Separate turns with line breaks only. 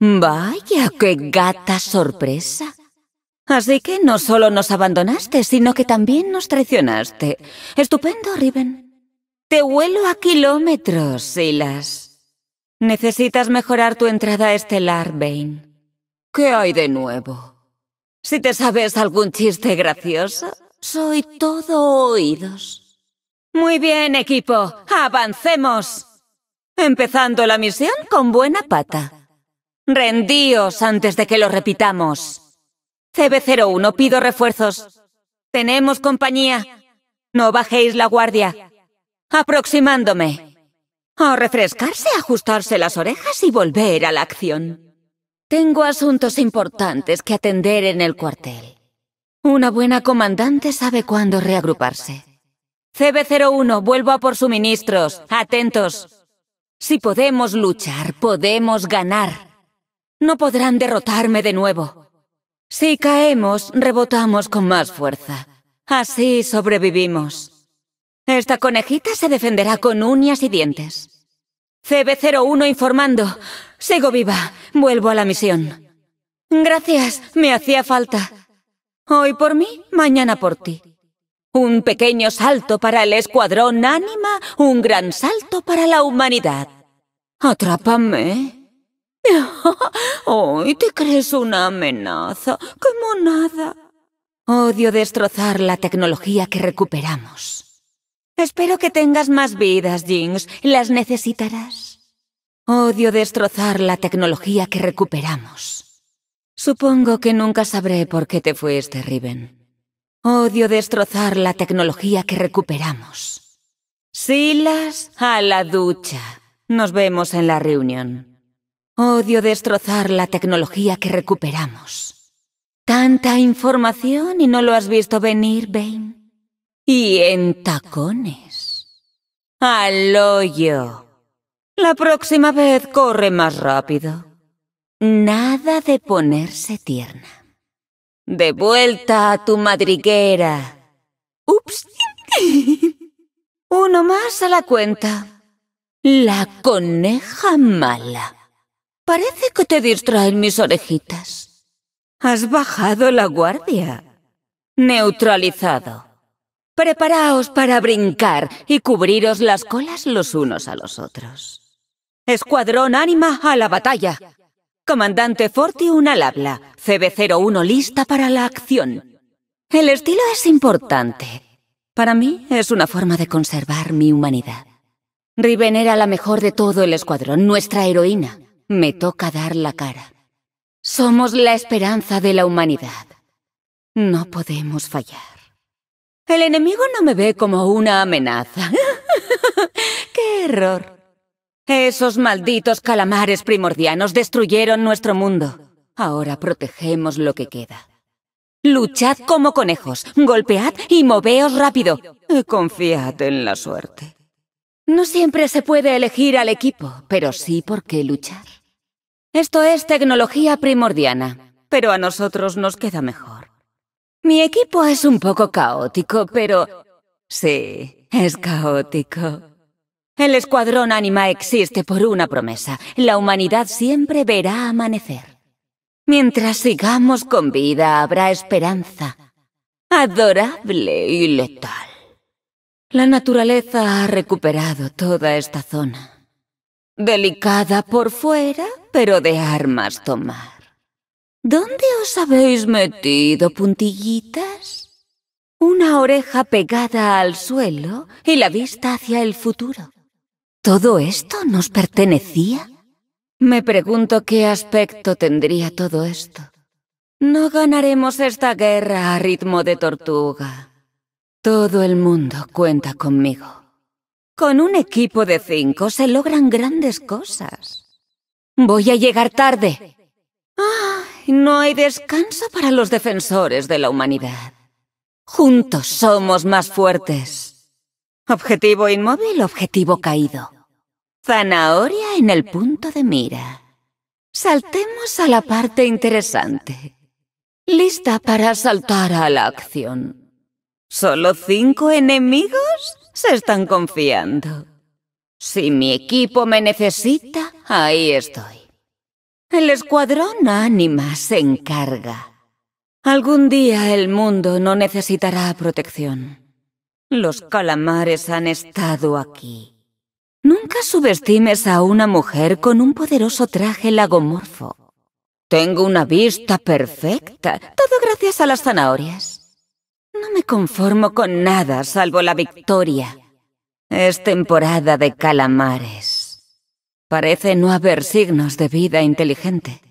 Vaya, qué gata sorpresa. Así que no solo nos abandonaste, sino que también nos traicionaste. Estupendo, Riven. Te vuelo a kilómetros, Silas. Necesitas mejorar tu entrada estelar, Bane. ¿Qué hay de nuevo? Si te sabes algún chiste gracioso, soy todo oídos. Muy bien, equipo. ¡Avancemos! Empezando la misión con buena pata. Rendíos antes de que lo repitamos. CB01, pido refuerzos. Tenemos compañía. No bajéis la guardia. Aproximándome. A refrescarse, ajustarse las orejas y volver a la acción. Tengo asuntos importantes que atender en el cuartel. Una buena comandante sabe cuándo reagruparse. CB01, vuelvo a por suministros. Atentos. Si podemos luchar, podemos ganar. No podrán derrotarme de nuevo. Si caemos, rebotamos con más fuerza. Así sobrevivimos. Esta conejita se defenderá con uñas y dientes. CB01 informando. Sigo viva. Vuelvo a la misión. Gracias, me hacía falta. Hoy por mí, mañana por ti. Un pequeño salto para el escuadrón ánima, un gran salto para la humanidad. Atrápame. Hoy te crees una amenaza. como nada! Odio destrozar la tecnología que recuperamos. Espero que tengas más vidas, Jinx. Las necesitarás. Odio destrozar la tecnología que recuperamos. Supongo que nunca sabré por qué te fuiste, Riven. Odio destrozar la tecnología que recuperamos. Silas, a la ducha. Nos vemos en la reunión. Odio destrozar la tecnología que recuperamos. Tanta información y no lo has visto venir, Bane. Y en tacones. Al hoyo. La próxima vez corre más rápido. Nada de ponerse tierna. De vuelta a tu madriguera. Ups. Uno más a la cuenta. La coneja mala. Parece que te distraen mis orejitas. Has bajado la guardia. Neutralizado. Preparaos para brincar y cubriros las colas los unos a los otros. Escuadrón ánima a la batalla. Comandante Forti, al habla. CB01 lista para la acción. El estilo es importante. Para mí es una forma de conservar mi humanidad. Riven era la mejor de todo el escuadrón, nuestra heroína. Me toca dar la cara. Somos la esperanza de la humanidad. No podemos fallar. El enemigo no me ve como una amenaza. ¡Qué error! Esos malditos calamares primordianos destruyeron nuestro mundo. Ahora protegemos lo que queda. Luchad como conejos, golpead y moveos rápido. Y confiad en la suerte. No siempre se puede elegir al equipo, pero sí por qué luchar. Esto es tecnología primordiana, pero a nosotros nos queda mejor. Mi equipo es un poco caótico, pero... Sí, es caótico. El escuadrón Anima existe por una promesa. La humanidad siempre verá amanecer. Mientras sigamos con vida habrá esperanza. Adorable y letal. La naturaleza ha recuperado toda esta zona. Delicada por fuera, pero de armas tomar. ¿Dónde os habéis metido, puntillitas? Una oreja pegada al suelo y la vista hacia el futuro. ¿Todo esto nos pertenecía? Me pregunto qué aspecto tendría todo esto. No ganaremos esta guerra a ritmo de tortuga. Todo el mundo cuenta conmigo. Con un equipo de cinco se logran grandes cosas. Voy a llegar tarde. Ah, no hay descanso para los defensores de la humanidad. Juntos somos más fuertes. Objetivo inmóvil, objetivo caído. Zanahoria en el punto de mira. Saltemos a la parte interesante. Lista para saltar a la acción. ¿Solo cinco enemigos? Se están confiando. Si mi equipo me necesita, ahí estoy. El escuadrón ánima se encarga. Algún día el mundo no necesitará protección. Los calamares han estado aquí. Nunca subestimes a una mujer con un poderoso traje lagomorfo. Tengo una vista perfecta, todo gracias a las zanahorias. No me conformo con nada salvo la victoria. Es temporada de calamares. Parece no haber signos de vida inteligente.